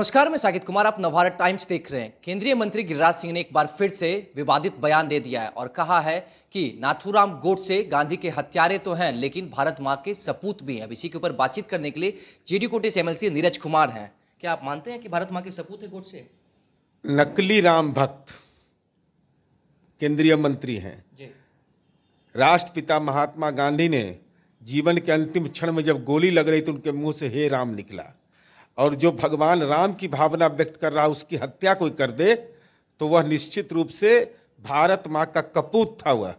नमस्कार मैं साकित कुमार आप नवभारत टाइम्स देख रहे हैं केंद्रीय मंत्री गिरिराज सिंह ने एक बार फिर से विवादित बयान दे दिया है और कहा है कि नाथूराम गोडसे गांधी के हत्यारे तो हैं लेकिन भारत माँ के सपूत भी हैं अब इसी के ऊपर बातचीत करने के लिए जे डी कोटे से नीरज कुमार हैं क्या आप मानते हैं कि भारत माँ के सपूत है गोडसे नकली राम भक्त केंद्रीय मंत्री हैं राष्ट्रपिता महात्मा गांधी ने जीवन के अंतिम क्षण में जब गोली लग रही थी उनके मुंह से हे राम निकला और जो भगवान राम की भावना व्यक्त कर रहा उसकी हत्या कोई कर दे तो वह निश्चित रूप से भारत माँ का कपूत था वह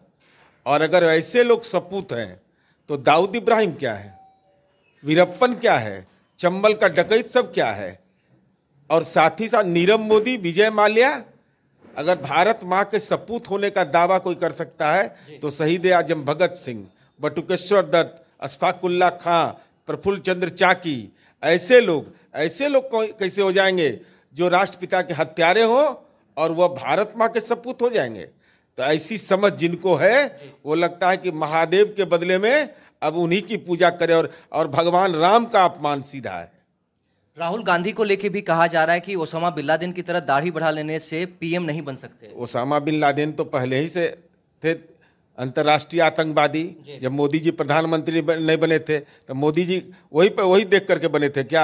और अगर ऐसे लोग सपूत हैं तो दाऊद इब्राहिम क्या है वीरप्पन क्या है चंबल का डकैत सब क्या है और साथ ही साथ नीरव मोदी विजय माल्या अगर भारत माँ के सपूत होने का दावा कोई कर सकता है तो शहीद आजम भगत सिंह बटुकेश्वर दत्त अशफाकुल्ला खां प्रफुल्ल चंद्र चाकी ऐसे लोग ऐसे लोग कैसे हो जाएंगे जो राष्ट्रपिता के हत्यारे हो और वह भारत माँ के सपूत हो जाएंगे तो ऐसी समझ जिनको है वो लगता है कि महादेव के बदले में अब उन्हीं की पूजा करें और और भगवान राम का अपमान सीधा है राहुल गांधी को लेके भी कहा जा रहा है कि ओसामा बिन लादेन की तरह दाढ़ी बढ़ा लेने से पीएम नहीं बन सकते ओसामा बिन लादेन तो पहले ही से थे अंतर्राष्ट्रीय आतंकवादी जब मोदी जी प्रधानमंत्री नहीं बने थे तो मोदी जी वही पे वही देख करके बने थे क्या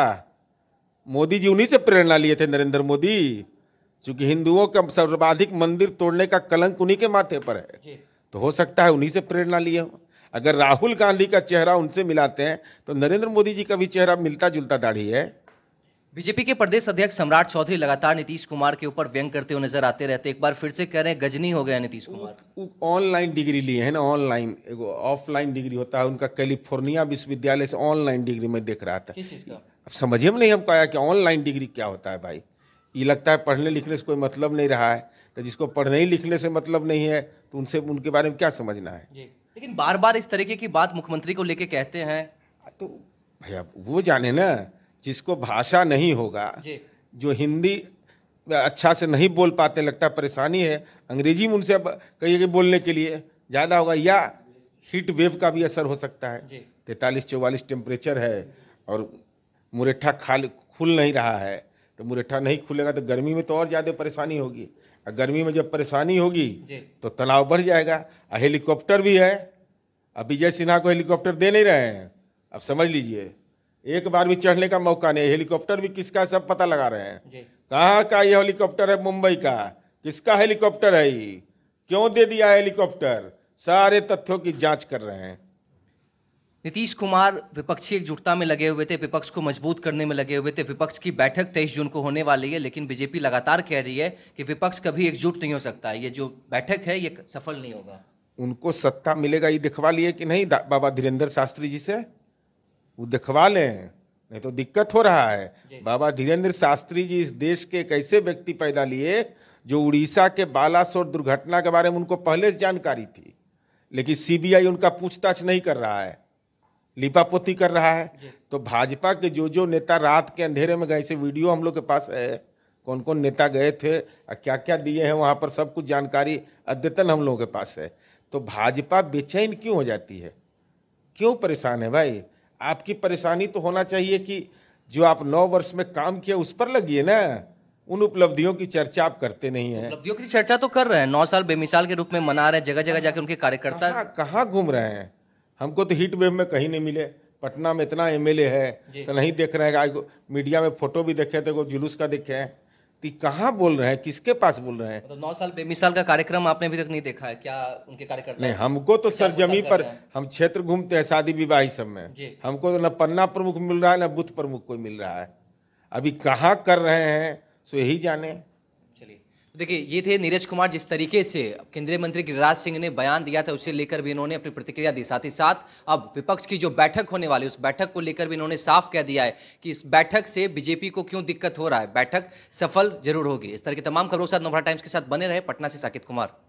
मोदी जी उन्हीं से प्रेरणा लिए थे नरेंद्र मोदी चूंकि हिंदुओं का सर्वाधिक मंदिर तोड़ने का कलंक उन्हीं के माथे पर है तो हो सकता है उन्हीं से प्रेरणा लिए हो अगर राहुल गांधी का चेहरा उनसे मिलाते हैं तो नरेंद्र मोदी जी का भी चेहरा मिलता जुलता दाढ़ी है बीजेपी के प्रदेश अध्यक्ष सम्राट चौधरी लगातार नीतीश कुमार के ऊपर व्यंग करते हुए नजर आते रहते एक बार फिर से कह रहे हैं गजनी हो गया नीतीश कुमार ऑनलाइन डिग्री लिए है ना ऑनलाइन ऑफलाइन डिग्री होता है उनका कैलिफोर्निया विश्वविद्यालय से ऑनलाइन डिग्री में देख रहा था अब समझिए नहीं हमको आया कि ऑनलाइन डिग्री क्या होता है भाई ये लगता है पढ़ने लिखने से कोई मतलब नहीं रहा है तो जिसको पढ़ने ही लिखने से मतलब नहीं है तो उनसे उनके बारे में क्या समझना है लेकिन बार बार इस तरीके की बात मुख्यमंत्री को लेके कहते हैं तो भैया वो जाने ना जिसको भाषा नहीं होगा जो हिंदी अच्छा से नहीं बोल पाते लगता परेशानी है अंग्रेजी में उनसे कहिए बोलने के लिए ज़्यादा होगा या हीट वेव का भी असर हो सकता है तैतालीस चौवालीस टेम्परेचर है और मुरेठा खाल खुल नहीं रहा है तो मुरेठा नहीं खुलेगा तो गर्मी में तो और ज़्यादा परेशानी होगी और गर्मी में जब परेशानी होगी तो तनाव बढ़ जाएगा और हेलीकॉप्टर भी है अब विजय सिन्हा को हेलीकॉप्टर दे नहीं रहे हैं अब समझ लीजिए एक बार भी चढ़ने का मौका नहीं हेलीकॉप्टर भी किसका सब पता लगा रहे हैं कहाँ का ये हेलीकॉप्टर है मुंबई का किसका हेलीकॉप्टर है ये क्यों दे दिया हेलीकॉप्टर सारे तथ्यों की जांच कर रहे हैं नीतीश कुमार विपक्षी एकजुटता में लगे हुए थे विपक्ष को मजबूत करने में लगे हुए थे विपक्ष की बैठक तेईस जून को होने वाली है लेकिन बीजेपी लगातार कह रही है कि विपक्ष कभी एकजुट नहीं हो सकता ये जो बैठक है ये सफल नहीं होगा उनको सत्ता मिलेगा ये दिखवा लिए कि नहीं बाबा धीरेन्द्र शास्त्री जी से वो दिखवा लें नहीं तो दिक्कत हो रहा है बाबा धीरेन्द्र शास्त्री जी इस देश के कैसे व्यक्ति पैदा लिए जो उड़ीसा के बालासोर दुर्घटना के बारे में उनको पहले से जानकारी थी लेकिन सीबीआई उनका पूछताछ नहीं कर रहा है लिपापोती कर रहा है तो भाजपा के जो जो नेता रात के अंधेरे में गए से वीडियो हम लोग के पास है कौन कौन नेता गए थे और क्या क्या दिए हैं वहाँ पर सब कुछ जानकारी अद्यतन हम लोगों के पास है तो भाजपा बेचैन क्यों हो जाती है क्यों परेशान है भाई आपकी परेशानी तो होना चाहिए कि जो आप नौ वर्ष में काम किया उस पर लगी ना उन उपलब्धियों की चर्चा आप करते नहीं है उपलब्धियों की चर्चा तो कर रहे हैं नौ साल बेमिसाल के रूप में मना रहे हैं जगह जगह जाके उनके कार्यकर्ता कहाँ घूम रहे हैं हमको तो हीट वेव में कहीं नहीं मिले पटना में इतना एमएलए है तो नहीं देख रहे हैं मीडिया में फोटो भी देखे थे तो जुलूस का देखे हैं तो कहाँ बोल रहे हैं किसके पास बोल रहे हैं तो नौ साल बेमिसाल का कार्यक्रम आपने अभी तक नहीं देखा है क्या उनके कार्यक्रम नहीं हमको तो सरजमी पर हम क्षेत्र घूमते हैं शादी विवाह ही सब में हमको तो न पन्ना प्रमुख मिल रहा है न बूथ प्रमुख कोई मिल रहा है अभी कहाँ कर रहे हैं सो यही जाने देखिए ये थे नीरज कुमार जिस तरीके से केंद्रीय मंत्री गिरिराज सिंह ने बयान दिया था उसे लेकर भी इन्होंने अपनी प्रतिक्रिया दी साथ ही साथ अब विपक्ष की जो बैठक होने वाली उस बैठक को लेकर भी इन्होंने साफ कह दिया है कि इस बैठक से बीजेपी को क्यों दिक्कत हो रहा है बैठक सफल जरूर होगी इस तरह की तमाम खबरों के साथ नोभरा टाइम्स के साथ बने रहे पटना से साकित कुमार